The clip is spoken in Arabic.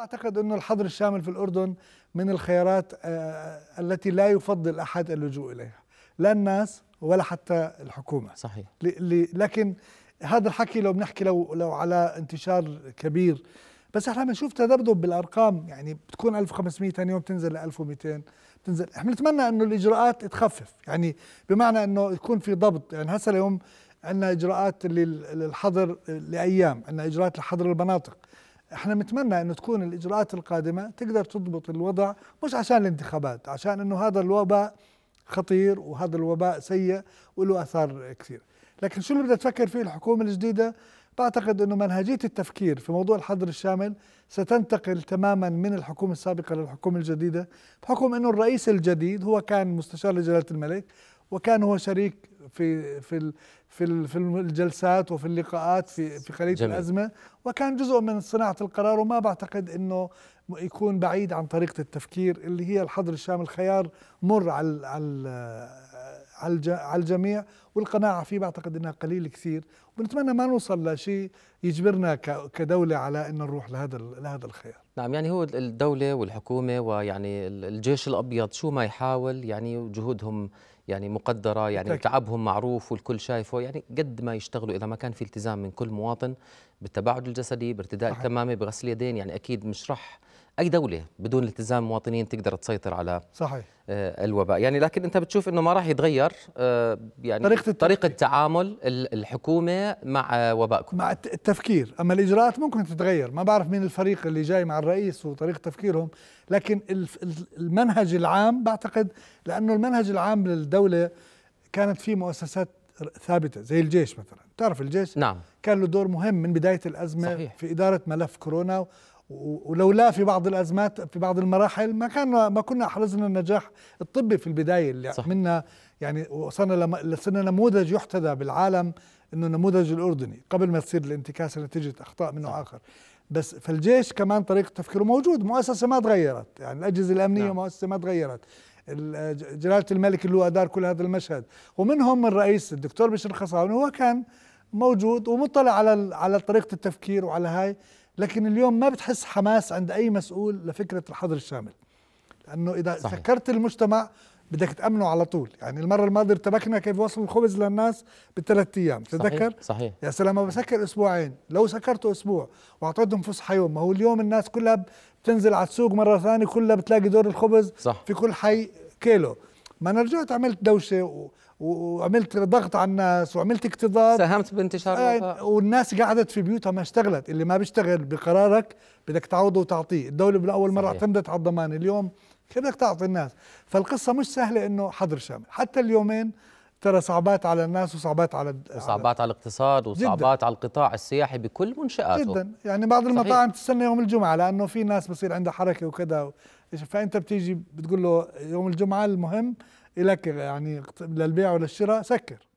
أعتقد أن الحظر الشامل في الأردن من الخيارات آه، التي لا يفضل أحد اللجوء إليها لا الناس ولا حتى الحكومة صحيح لكن هذا الحكي لو بنحكي لو, لو على انتشار كبير بس احنا بنشوف تذبذب بالارقام يعني بتكون 1500 ثاني يوم تنزل ل 1200 تنزل احنا بنتمنى انه الاجراءات تخفف يعني بمعنى انه يكون في ضبط يعني هسه اليوم عندنا اجراءات للحظر لايام عندنا اجراءات لحظر المناطق احنا بنتمنى انه تكون الاجراءات القادمه تقدر تضبط الوضع مش عشان الانتخابات عشان انه هذا الوباء خطير وهذا الوباء سيء وله اثار كثير لكن شو اللي بدها تفكر فيه الحكومه الجديده بعتقد انه منهجيه التفكير في موضوع الحظر الشامل ستنتقل تماما من الحكومه السابقه للحكومه الجديده بحكم انه الرئيس الجديد هو كان مستشار لجلاله الملك وكان هو شريك في في في في الجلسات وفي اللقاءات في في خلية الأزمة وكان جزء من صناعة القرار وما بعتقد أنه يكون بعيد عن طريقة التفكير اللي هي الحظر الشامل خيار مر على على على الجميع والقناعة فيه بعتقد أنها قليل كثير ونتمنى ما نوصل لشيء يجبرنا كدولة على أن نروح لهذا لهذا الخيار نعم يعني هو الدولة والحكومة ويعني الجيش الأبيض شو ما يحاول يعني جهودهم يعني مقدره يعني بالتأكيد. تعبهم معروف والكل شايفه يعني قد ما يشتغلوا اذا ما كان في التزام من كل مواطن بالتباعد الجسدي بارتداء الكمامه بغسل يدين يعني اكيد مش رح اي دوله بدون التزام مواطنين تقدر تسيطر على صحيح آه، الوباء يعني لكن انت بتشوف انه ما راح يتغير آه، يعني طريقه طريقه تعامل الحكومه مع آه، وبائكم مع التفكير اما الاجراءات ممكن تتغير ما بعرف مين الفريق اللي جاي مع الرئيس وطريقه تفكيرهم لكن المنهج العام بعتقد لانه المنهج العام للدوله كانت في مؤسسات ثابته زي الجيش مثلا تعرف الجيش نعم كان له دور مهم من بدايه الازمه صحيح. في اداره ملف كورونا ولولا في بعض الازمات في بعض المراحل ما كان ما كنا احرزنا النجاح الطبي في البدايه اللي صح. منا يعني وصلنا صرنا نموذج يحتذى بالعالم انه النموذج الاردني قبل ما تصير الانتكاسه نتيجه اخطاء منه صح. اخر بس فالجيش كمان طريقه تفكيره موجود مؤسسه ما تغيرت يعني الاجهزه الامنيه نعم. مؤسسه ما تغيرت جلاله الملك اللي هو ادار كل هذا المشهد ومنهم الرئيس الدكتور بشر خصاوني هو كان موجود ومطلع على على طريقه التفكير وعلى هاي لكن اليوم ما بتحس حماس عند اي مسؤول لفكره الحظر الشامل لانه اذا صحيح. سكرت المجتمع بدك تامنه على طول يعني المره الماضيه ارتبكنا كيف وصل الخبز للناس بثلاث ايام تتذكر صحيح, صحيح. يا سلام ما بسكر اسبوعين لو سكرته اسبوع واعطيتهم فسحه يوم ما هو اليوم الناس كلها بتنزل على السوق مره ثانيه كلها بتلاقي دور الخبز صح. في كل حي كيلو ما انا رجعت عملت دوشه و... وعملت ضغط على الناس وعملت اكتظاظ ساهمت بانتشار آه، الوباء والناس قعدت في بيوتها ما اشتغلت اللي ما بيشتغل بقرارك بدك تعوضه وتعطيه الدوله بالاول مره اعتمدت على الضمان اليوم كيف بدك تعطي الناس فالقصه مش سهله انه حظر شامل حتى اليومين ترى صعبات على الناس وصعبات على صعبات على الاقتصاد وصعبات على القطاع السياحي بكل منشاته جدا يعني بعض المطاعم صحيح. تستنى يوم الجمعه لانه في ناس بصير عندها حركه وكذا فانت بتيجي بتقول له يوم الجمعه المهم لك يعني للبيع وللشراء سكر